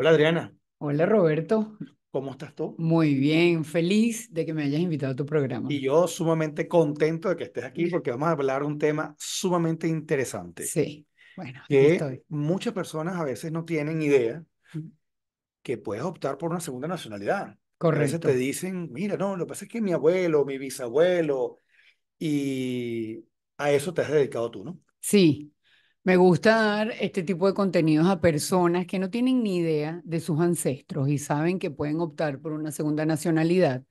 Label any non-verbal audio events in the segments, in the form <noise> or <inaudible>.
Hola Adriana. Hola Roberto. ¿Cómo estás tú? Muy bien, feliz de que me hayas invitado a tu programa. Y yo sumamente contento de que estés aquí porque vamos a hablar un tema sumamente interesante. Sí, bueno, que muchas personas a veces no tienen idea que puedes optar por una segunda nacionalidad. Correcto. A veces te dicen, mira, no, lo que pasa es que mi abuelo, mi bisabuelo, y a eso te has dedicado tú, ¿no? Sí, me gusta dar este tipo de contenidos a personas que no tienen ni idea de sus ancestros y saben que pueden optar por una segunda nacionalidad,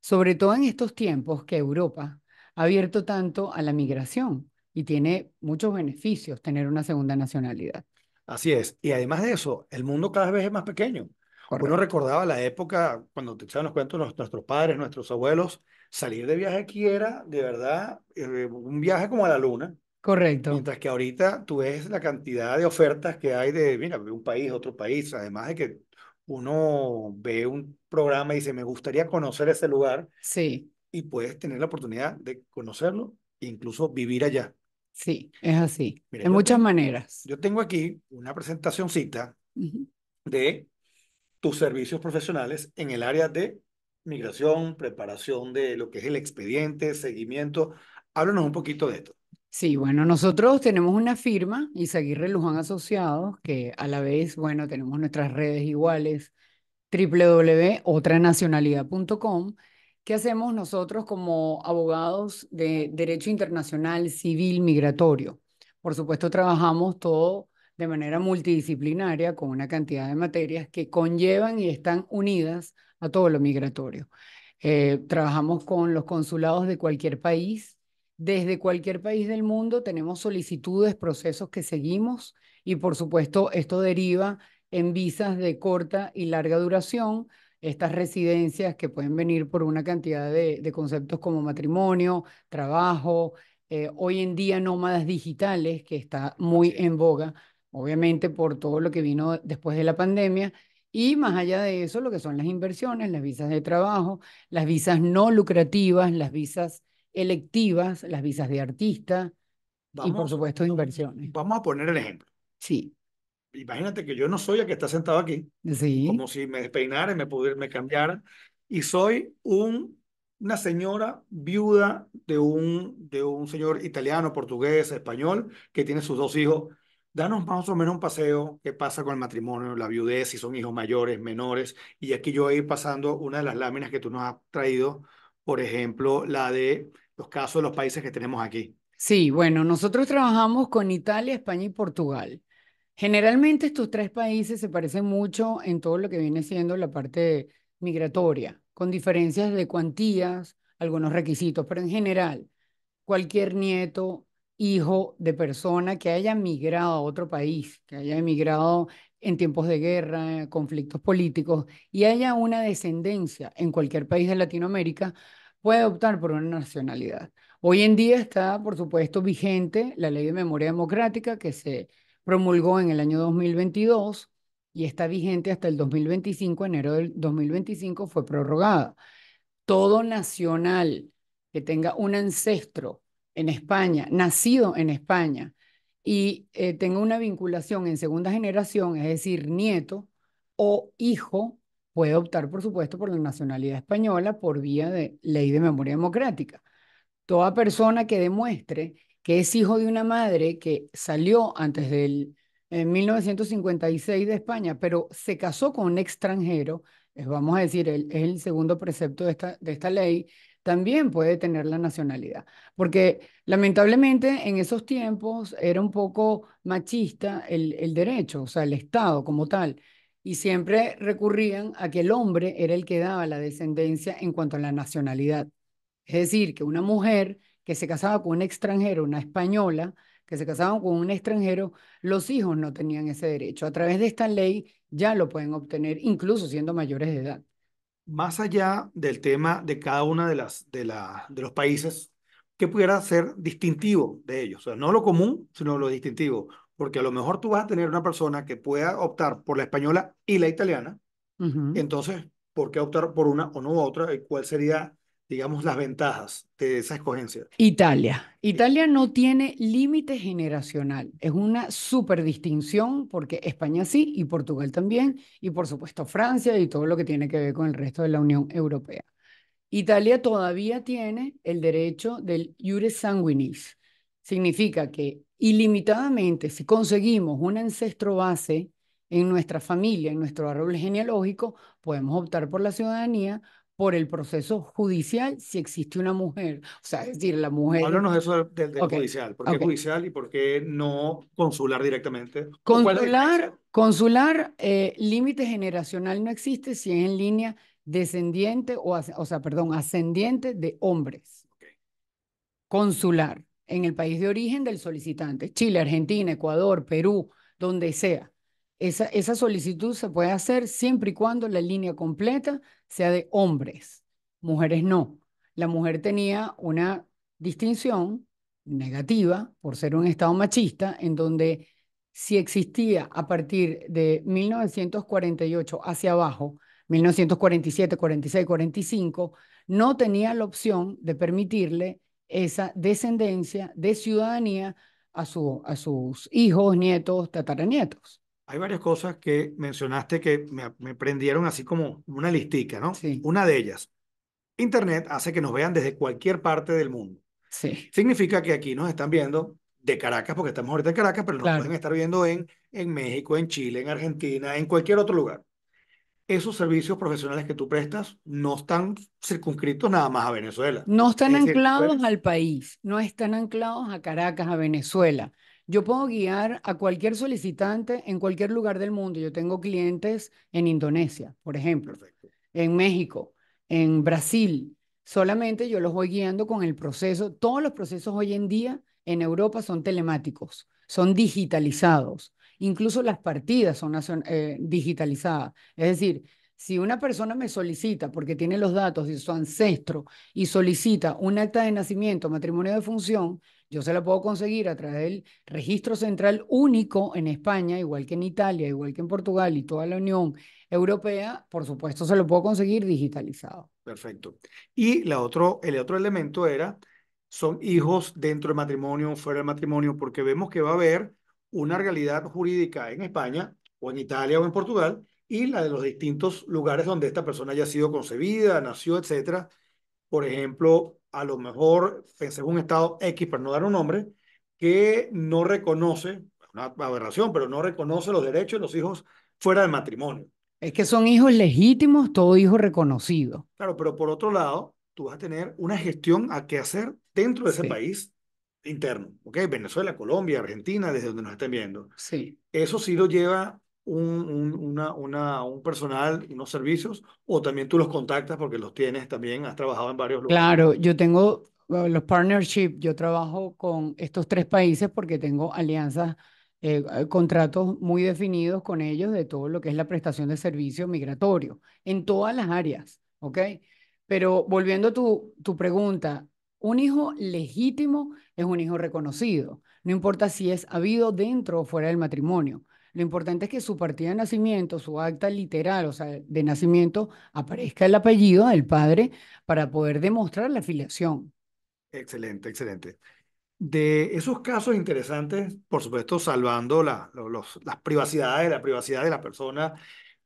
sobre todo en estos tiempos que Europa ha abierto tanto a la migración y tiene muchos beneficios tener una segunda nacionalidad. Así es. Y además de eso, el mundo cada vez es más pequeño. Uno recordaba la época cuando te echaban los cuentos nuestros padres, nuestros abuelos, salir de viaje aquí era de verdad eh, un viaje como a la luna. Correcto. Mientras que ahorita tú ves la cantidad de ofertas que hay de, mira, un país, otro país, además de que uno ve un programa y dice, me gustaría conocer ese lugar. Sí. Y puedes tener la oportunidad de conocerlo e incluso vivir allá. Sí, es así. de muchas maneras. Yo tengo aquí una presentacioncita cita de tus servicios profesionales en el área de migración, preparación de lo que es el expediente, seguimiento. Háblanos un poquito de esto. Sí, bueno, nosotros tenemos una firma, Isaguirre Luján Asociados, que a la vez, bueno, tenemos nuestras redes iguales, www.otranacionalidad.com, que hacemos nosotros como abogados de derecho internacional civil migratorio. Por supuesto, trabajamos todo de manera multidisciplinaria con una cantidad de materias que conllevan y están unidas a todo lo migratorio. Eh, trabajamos con los consulados de cualquier país desde cualquier país del mundo tenemos solicitudes, procesos que seguimos y por supuesto esto deriva en visas de corta y larga duración, estas residencias que pueden venir por una cantidad de, conceptos como matrimonio, trabajo, eh, hoy en día nómadas digitales, que está muy en boga, obviamente por todo lo que vino después de la pandemia, y más allá de eso, lo que son las inversiones, las visas de trabajo, las visas no lucrativas, las visas electivas, las visas de artista y por supuesto de inversiones. Vamos a poner el ejemplo. Sí. Imagínate que yo no soy el que está sentado aquí. Sí. Como si me despeinara y me, pudiera, cambiar. Y soy un, una señora viuda de un, de un señor italiano, portugués, español, que tiene sus dos hijos danos más o menos un paseo, qué pasa con el matrimonio, la viudez, si son hijos mayores, menores. Y aquí yo voy a ir pasando una de las láminas que tú nos has traído, por ejemplo, la de los casos de los países que tenemos aquí. Sí, bueno, nosotros trabajamos con Italia, España y Portugal. Generalmente estos tres países se parecen mucho en todo lo que viene siendo la parte migratoria, con diferencias de cuantías, algunos requisitos, pero en general, cualquier nieto, hijo de persona que haya migrado a otro país, que haya emigrado en tiempos de guerra, conflictos políticos, y haya una descendencia en cualquier país de Latinoamérica, puede optar por una nacionalidad. Hoy en día está, por supuesto, vigente la ley de memoria democrática que se promulgó en el año 2022 y está vigente hasta el 2025, enero del 2025 fue prorrogada. Todo nacional que tenga un ancestro en España, nacido en España y eh, tenga una vinculación en segunda generación, es decir, nieto o hijo puede optar, por supuesto, por la nacionalidad española por vía de ley de memoria democrática. Toda persona que demuestre que es hijo de una madre que salió antes del 1956 de España, pero se casó con un extranjero, es, vamos a decir, es el, segundo precepto de esta, de esta ley, también puede tener la nacionalidad. Porque lamentablemente en esos tiempos era un poco machista el, el derecho, o sea, el Estado como tal y siempre recurrían a que el hombre era el que daba la descendencia en cuanto a la nacionalidad. Es decir, que una mujer que se casaba con un extranjero, una española, que se casaba con un extranjero, los hijos no tenían ese derecho. A través de esta ley ya lo pueden obtener, incluso siendo mayores de edad. Más allá del tema de cada uno de, las, de, de los países, ¿qué pudiera ser distintivo de ellos? O sea, no lo común, sino lo distintivo porque a lo mejor tú vas a tener una persona que pueda optar por la española y la italiana, entonces, ¿por qué optar por una o no otra? Eh, ¿Cuál sería, digamos, las ventajas de esa escogencia? Italia. Italia no tiene límite generacional. Es una super distinción porque España sí y Portugal también y por supuesto Francia y todo lo que tiene que ver con el resto de la Unión Europea. Italia todavía tiene el derecho del iure sanguinis, Significa que ilimitadamente, si conseguimos un ancestro base en nuestra familia, en nuestro árbol genealógico, podemos optar por la ciudadanía, por el proceso judicial, si existe una mujer. O sea, es decir, la mujer... Háblanos de eso del, judicial. ¿Por qué judicial y por qué no consular directamente? Consular, consular eh, límite generacional no existe si es en línea descendiente o, o sea, perdón, ascendiente de hombres. Consular en el país de origen del solicitante, Chile, Argentina, Ecuador, Perú, donde sea. Esa, solicitud se puede hacer siempre y cuando la línea completa sea de hombres, mujeres no. La mujer tenía una distinción negativa por ser un Estado machista en donde si existía a partir de 1948 hacia abajo, 1947, 46, 45, no tenía la opción de permitirle esa descendencia de ciudadanía a, sus hijos, nietos, tataranietos. Hay varias cosas que mencionaste que me, prendieron así como una listica, ¿no? Sí. Una de ellas, Internet hace que nos vean desde cualquier parte del mundo. Sí. Significa que aquí nos están viendo de Caracas, porque estamos ahorita en Caracas, pero nos pueden estar viendo en, en México, en Chile, en Argentina, en cualquier otro lugar esos servicios profesionales que tú prestas no están circunscritos nada más a Venezuela. No están anclados pues al país, no están anclados a Caracas, a Venezuela. Yo puedo guiar a cualquier solicitante en cualquier lugar del mundo. Yo tengo clientes en Indonesia, por ejemplo, en México, en Brasil. Solamente yo los voy guiando con el proceso. Todos los procesos hoy en día en Europa son telemáticos, son digitalizados. Incluso las partidas son eh, digitalizadas. Es decir, si una persona me solicita, porque tiene los datos de su ancestro, y solicita un acta de nacimiento, matrimonio de función, yo se la puedo conseguir a través del registro central único en España, igual que en Italia, igual que en Portugal y toda la Unión Europea, por supuesto se lo puedo conseguir digitalizado. Perfecto. Y la otro, el otro elemento era, son hijos dentro del matrimonio, fuera del matrimonio, porque vemos que va a haber una realidad jurídica en España o en Italia o en Portugal y la de los distintos lugares donde esta persona haya sido concebida, nació, etcétera. Por ejemplo, a lo mejor pensé un estado X, para no dar un nombre, que no reconoce, una aberración, pero no reconoce los derechos de los hijos fuera del matrimonio. Es que son hijos legítimos, todo hijo reconocido. Claro, pero por otro lado, tú vas a tener una gestión a qué hacer dentro de ese país interno, ¿ok? Venezuela, Colombia, Argentina, desde donde nos estén viendo. Sí. Eso sí lo lleva un, un, una, una, un personal, unos servicios, o también tú los contactas porque los tienes también, has trabajado en varios lugares. Claro, yo tengo los partnerships, yo trabajo con estos tres países porque tengo alianzas, eh, contratos muy definidos con ellos de todo lo que es la prestación de servicio migratorio, en todas las áreas, ¿ok? Pero volviendo a tu, tu pregunta, un hijo legítimo es un hijo reconocido, no importa si es habido dentro o fuera del matrimonio. Lo importante es que su partida de nacimiento, su acta literal, o sea, de nacimiento, aparezca el apellido del padre para poder demostrar la filiación. Excelente, excelente. De esos casos interesantes, por supuesto, salvando las privacidades, la privacidad de la persona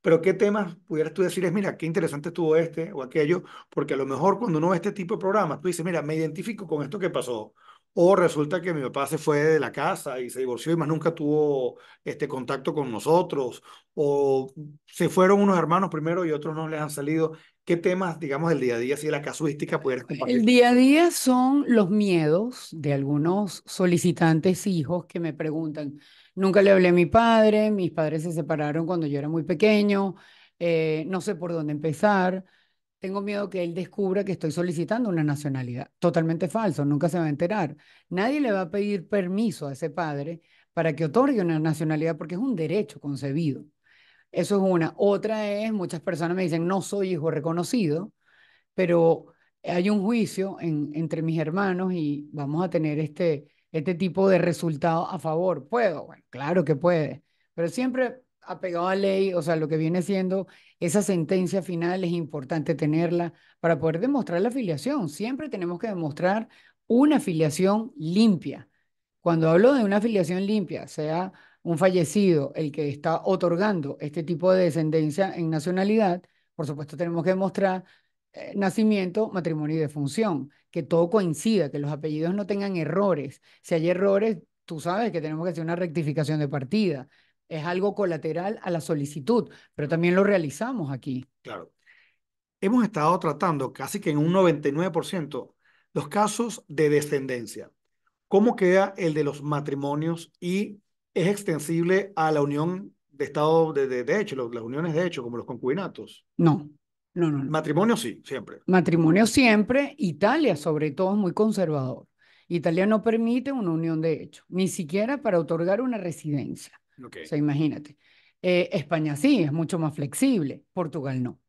pero ¿qué temas pudieras tú decir es mira, qué interesante estuvo este o aquello? Porque a lo mejor cuando uno ve este tipo de programas, tú dices, mira, me identifico con esto que pasó. O resulta que mi papá se fue de la casa y se divorció y más nunca tuvo este contacto con nosotros. O se fueron unos hermanos primero y otros no les han salido. ¿Qué temas, digamos, del día a día, si de la casuística pudieras compartir? El día a día son los miedos de algunos solicitantes hijos que me preguntan, Nunca le hablé a mi padre, mis padres se separaron cuando yo era muy pequeño, eh, no sé por dónde empezar. Tengo miedo que él descubra que estoy solicitando una nacionalidad. Totalmente falso, nunca se va a enterar. Nadie le va a pedir permiso a ese padre para que otorgue una nacionalidad porque es un derecho concebido. Eso es una. Otra es, muchas personas me dicen, no soy hijo reconocido, pero hay un juicio entre mis hermanos y vamos a tener este, este tipo de resultado a favor. ¿Puedo? Bueno, claro que puede, pero siempre apegado a ley, o sea, lo que viene siendo esa sentencia final es importante tenerla para poder demostrar la afiliación. Siempre tenemos que demostrar una afiliación limpia. Cuando hablo de una afiliación limpia, sea un fallecido el que está otorgando este tipo de descendencia en nacionalidad, por supuesto tenemos que demostrar eh, nacimiento, matrimonio y defunción que todo coincida, que los apellidos no tengan errores. Si hay errores, tú sabes que tenemos que hacer una rectificación de partida. Es algo colateral a la solicitud, pero también lo realizamos aquí. Claro. Hemos estado tratando casi que en un 99% los casos de descendencia. ¿Cómo queda el de los matrimonios y es extensible a la unión de estado de, de, de hecho, las uniones de hecho, como los concubinatos? No, no, no, Matrimonio sí, siempre. Matrimonio siempre. Italia, sobre todo, es muy conservador. Italia no permite una unión de hecho, ni siquiera para otorgar una residencia. O sea, imagínate. Eh, España sí, es mucho más flexible, Portugal no.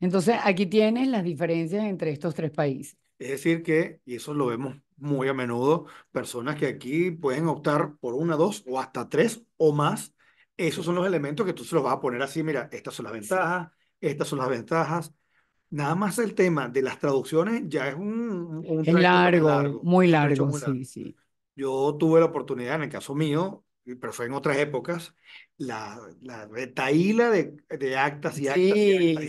Entonces, aquí tienes las diferencias entre estos tres países. Es decir que, y eso lo vemos muy a menudo, personas que aquí pueden optar por una, dos o hasta tres o más, esos son los elementos que tú se los vas a poner así, mira, estas son las ventajas, estas son las ventajas. Nada más el tema de las traducciones ya es un... es largo, muy largo, sí, Yo tuve la oportunidad, en el caso mío, pero fue en otras épocas, la, la retaíla de, de actas y actas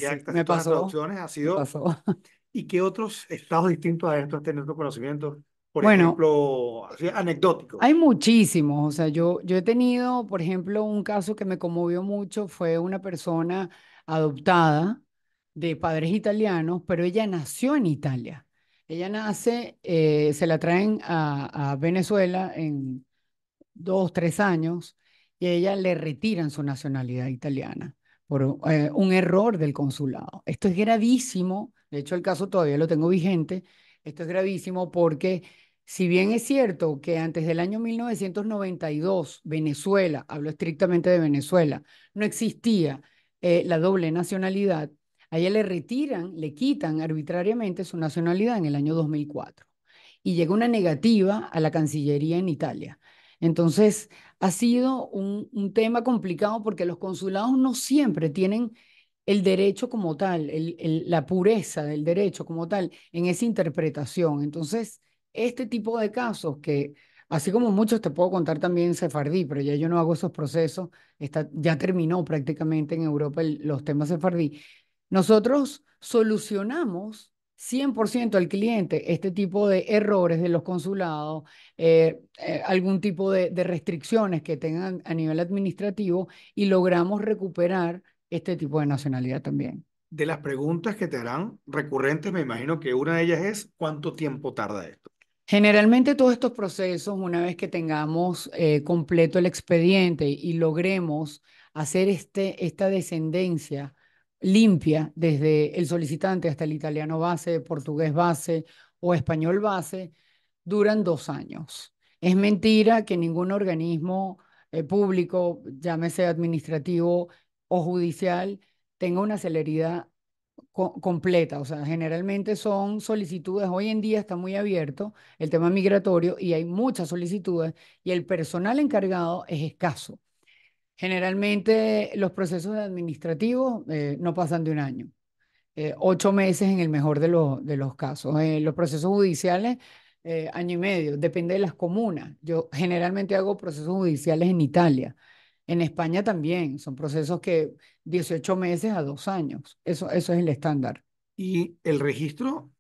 y actas, traducciones ha sido... <laughs> ¿Y qué otros estados distintos a tener tenido conocimiento? Por ejemplo, anecdótico. Hay muchísimos. O sea, yo, yo he tenido, por ejemplo, un caso que me conmovió mucho. Fue una persona adoptada de padres italianos, pero ella nació en Italia. Ella nace, eh, se la traen a, Venezuela en dos, tres años y ella le retiran su nacionalidad italiana por eh, un error del consulado. Esto es gravísimo, de hecho el caso todavía lo tengo vigente, esto es gravísimo porque si bien es cierto que antes del año 1992 Venezuela, hablo estrictamente de Venezuela, no existía eh, la doble nacionalidad, a ella le retiran, le quitan arbitrariamente su nacionalidad en el año 2004 y llega una negativa a la Cancillería en Italia. Entonces, ha sido un, tema complicado porque los consulados no siempre tienen el derecho como tal, la pureza del derecho como tal en esa interpretación. Entonces, este tipo de casos que Así como muchos te puedo contar también sefardí, pero ya yo no hago esos procesos, está, ya terminó prácticamente en Europa los temas sefardí. Nosotros solucionamos 100% al cliente este tipo de errores de los consulados, eh, eh, algún tipo de restricciones que tengan a nivel administrativo y logramos recuperar este tipo de nacionalidad también. De las preguntas que te harán recurrentes, me imagino que una de ellas es, ¿cuánto tiempo tarda esto? Generalmente todos estos procesos, una vez que tengamos eh, completo el expediente y logremos hacer este, esta descendencia limpia desde el solicitante hasta el italiano base, portugués base o español base, duran dos años. Es mentira que ningún organismo eh, público, llámese administrativo o judicial, tenga una celeridad completa. O sea, generalmente son solicitudes, hoy en día está muy abierto el tema migratorio y hay muchas solicitudes y el personal encargado es escaso. Generalmente los procesos administrativos eh, no pasan de un año, eh, ocho meses en el mejor de, de los casos. Eh, los procesos judiciales, año y medio, depende de las comunas. Yo generalmente hago procesos judiciales en Italia. En España también son procesos que 18 meses a dos años. Eso, es el estándar. Y el registro,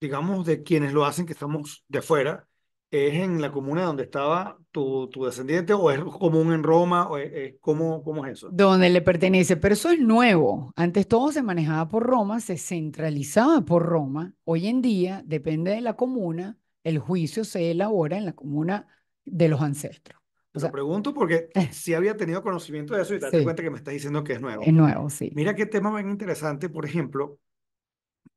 digamos, de quienes lo hacen, que estamos de afuera, ¿es en la comuna donde estaba tu, tu descendiente o es común en Roma? O es, ¿cómo, ¿Cómo es eso? Donde le pertenece, pero eso es nuevo. Antes todo se manejaba por Roma, se centralizaba por Roma. Hoy en día, depende de la comuna, el juicio se elabora en la comuna de los ancestros. O pregunto porque <laughs> sí había tenido conocimiento de eso y te das cuenta que me estás diciendo que es nuevo. Es nuevo, sí. Mira qué tema bien interesante, por ejemplo,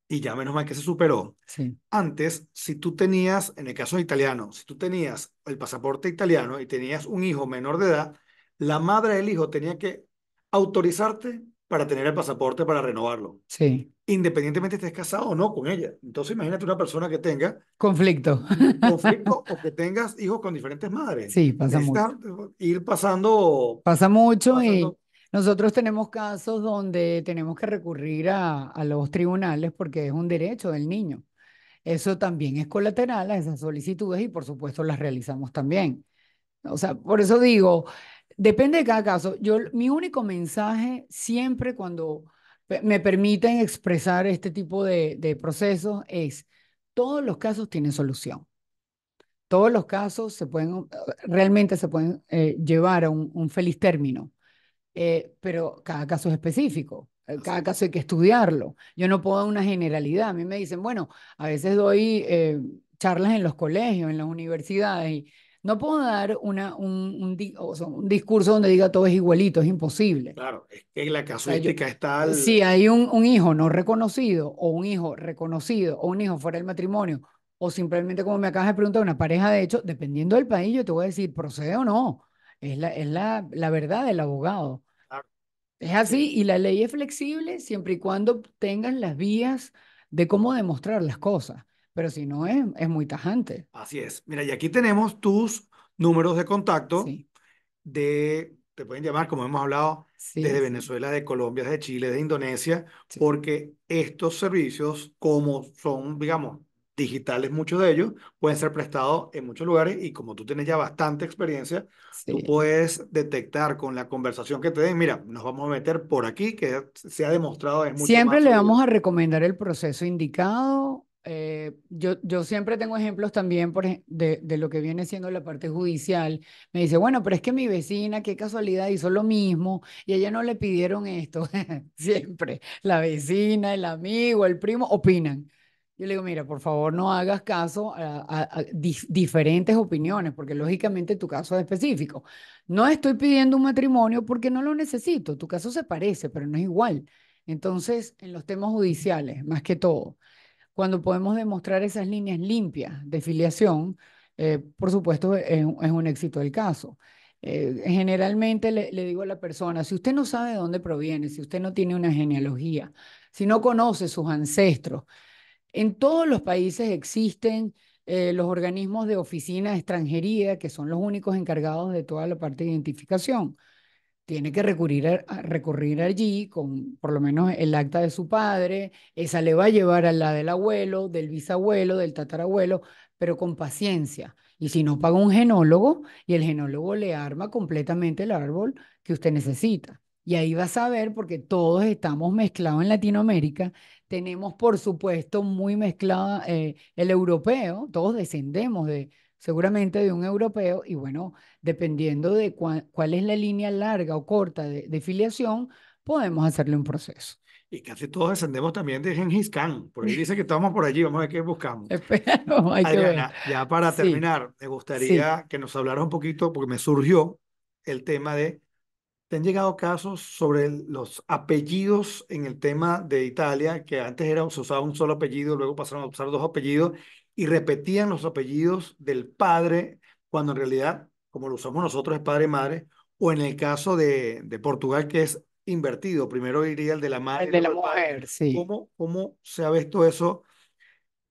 y ya menos mal que se superó. Sí. Antes, si tú tenías, en el caso italiano, si tú tenías el pasaporte italiano y tenías un hijo menor de edad, la madre del hijo tenía que autorizarte para tener el pasaporte para renovarlo. Sí. Independientemente estés casado o no con ella. Entonces imagínate una persona que tenga... Conflicto. Conflicto <laughs> o que tengas hijos con diferentes madres. Sí, pasa mucho. Ir pasando... Pasa mucho y nosotros tenemos casos donde tenemos que recurrir a, a los tribunales porque es un derecho del niño. Eso también es colateral a esas solicitudes y por supuesto las realizamos también. O sea, por eso digo, Depende de cada caso. Yo, mi único mensaje siempre cuando me permiten expresar este tipo de, procesos es, todos los casos tienen solución. Todos los casos se pueden, eh, realmente se pueden eh, llevar a un, feliz término, eh, pero cada caso es específico. Cada caso hay que estudiarlo. Yo no puedo dar una generalidad. A mí me dicen, bueno, a veces doy charlas en los colegios, en las universidades, y no puedo dar un, discurso donde diga todo es igualito, es imposible. Claro, es que la casuística está... Si hay un, hijo no reconocido o un hijo reconocido o un hijo fuera del matrimonio o simplemente como me acabas de preguntar, una pareja de hecho, dependiendo del país, yo te voy a decir, procede o no. Es la, es la, la verdad del abogado. Es así y la ley es flexible siempre y cuando tengas las vías de cómo demostrar las cosas pero si no es, es muy tajante. Así es. Mira, y aquí tenemos tus números de contacto de, te pueden llamar, como hemos hablado, desde Venezuela, de Colombia, de Chile, de Indonesia, porque estos servicios, como son, digamos, digitales muchos de ellos, pueden ser prestados en muchos lugares y como tú tienes ya bastante experiencia, tú puedes detectar con la conversación que te den, mira, nos vamos a meter por aquí, que se ha demostrado es Siempre le vamos a recomendar el proceso indicado eh, yo, yo siempre tengo ejemplos también de, lo que viene siendo la parte judicial. Me dice, bueno, pero es que mi vecina, qué casualidad, hizo lo mismo y a ella no le pidieron esto. <laughs> siempre la vecina, el amigo, el primo opinan. Yo le digo, mira, por favor no hagas caso a, diferentes opiniones, porque lógicamente tu caso es específico. No estoy pidiendo un matrimonio porque no lo necesito. Tu caso se parece, pero no es igual. Entonces, en los temas judiciales, más que todo, cuando podemos demostrar esas líneas limpias de filiación, eh, por supuesto es, un éxito del caso. Eh, generalmente le, digo a la persona, si usted no sabe de dónde proviene, si usted no tiene una genealogía, si no conoce sus ancestros, en todos los países existen eh, los organismos de oficina extranjería, que son los únicos encargados de toda la parte de identificación tiene que recurrir, recurrir allí con por lo menos el acta de su padre, esa le va a llevar a la del abuelo, del bisabuelo, del tatarabuelo, pero con paciencia. Y si no, paga un genólogo y el genólogo le arma completamente el árbol que usted necesita. Y ahí va a saber, porque todos estamos mezclados en Latinoamérica, tenemos por supuesto muy mezclado eh, el europeo, todos descendemos de, seguramente de un europeo, y bueno, dependiendo de cuál es la línea larga o corta de, filiación, podemos hacerle un proceso. Y casi todos descendemos también de Gengis Khan, por ahí <laughs> dice que estamos por allí, vamos a ver qué buscamos. ya para terminar, me gustaría que nos hablaras un poquito, porque me surgió el tema de, ¿te han llegado casos sobre los apellidos en el tema de Italia, que antes era, se usaba un solo apellido, luego pasaron a usar dos apellidos, y repetían los apellidos del padre, cuando en realidad, como lo usamos nosotros, es padre madre, o en el caso de, de Portugal, que es invertido, primero iría el de la madre. El de la mujer, sí. ¿Cómo, ¿Cómo se ha visto eso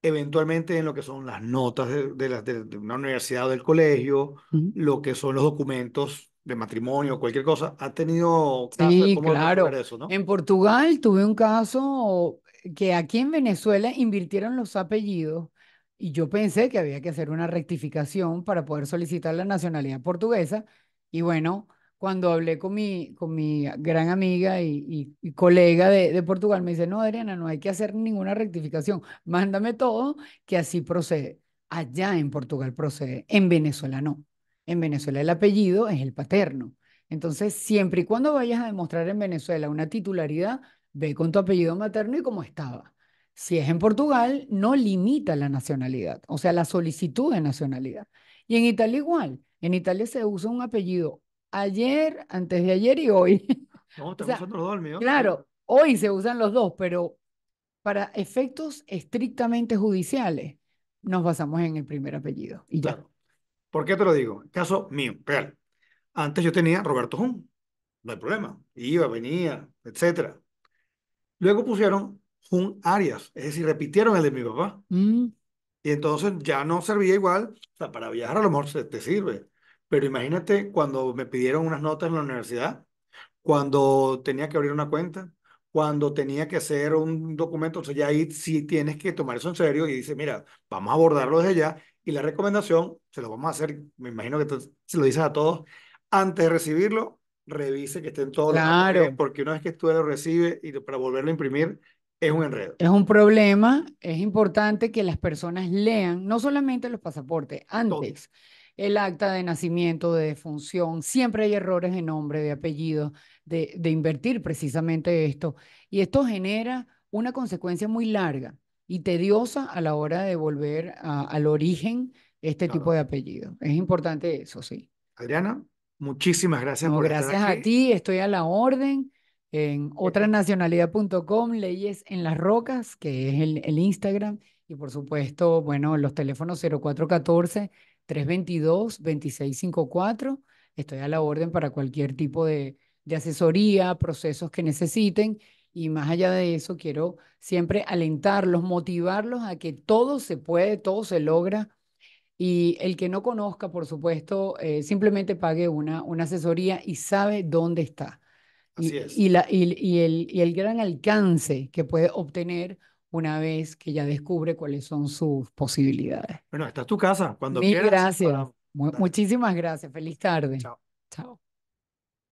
eventualmente en lo que son las notas de, de, de, una universidad o del colegio, lo que son los documentos de matrimonio, cualquier cosa, ha tenido casos sí, claro. eso, ¿no? En Portugal tuve un caso que aquí en Venezuela invirtieron los apellidos y yo pensé que había que hacer una rectificación para poder solicitar la nacionalidad portuguesa. Y bueno, cuando hablé con mi, con mi gran amiga y, colega de, Portugal, me dice, no, Adriana, no hay que hacer ninguna rectificación, mándame todo, que así procede. Allá en Portugal procede, en Venezuela no. En Venezuela el apellido es el paterno. Entonces, siempre y cuando vayas a demostrar en Venezuela una titularidad, ve con tu apellido materno y como estaba. Si es en Portugal, no limita la nacionalidad, o sea, la solicitud de nacionalidad. Y en Italia igual. En Italia se usa un apellido ayer, antes de ayer y hoy. <laughs> No, los dos, amigo. Claro, hoy se usan los dos, pero para efectos estrictamente judiciales nos basamos en el primer apellido. Y claro. ¿Por qué te lo digo? Caso mío, real. Antes yo tenía Roberto Jun, no hay problema. Iba, venía, etcétera. Luego pusieron un Arias, es decir, repitieron el de mi papá. Mm. Y entonces ya no servía igual, o sea, para viajar a lo mejor te sirve. Pero imagínate cuando me pidieron unas notas en la universidad, cuando tenía que abrir una cuenta, cuando tenía que hacer un documento, o sea, ya ahí sí tienes que tomar eso en serio y dices, mira, vamos a abordarlo desde ya. Y la recomendación, se lo vamos a hacer, me imagino que se lo dices a todos, antes de recibirlo, revise que estén todos claro. porque una vez que tú lo recibes y para volverlo a imprimir, es un enredo. Es un problema. Es importante que las personas lean, no solamente los pasaportes, antes. El acta de nacimiento, de defunción, siempre hay errores de nombre, de apellido, de, invertir precisamente esto. Y esto genera una consecuencia muy larga y tediosa a la hora de volver al origen este tipo de apellido. Es importante eso, sí. Adriana, muchísimas gracias por gracias aquí. a ti, estoy a la orden en otranacionalidad.com, Leyes en las Rocas, que es el, Instagram, y por supuesto, bueno, los teléfonos 0414-322-2654. Estoy a la orden para cualquier tipo de, asesoría, procesos que necesiten. Y más allá de eso, quiero siempre alentarlos, motivarlos a que todo se puede, todo se logra. Y el que no conozca, por supuesto, eh, simplemente pague una, una asesoría y sabe dónde está. Y, la, y, el, y el gran alcance que puede obtener una vez que ya descubre cuáles son sus posibilidades. Bueno, esta es tu casa, cuando quieras. Gracias. Muchísimas gracias. Feliz tarde. Chao.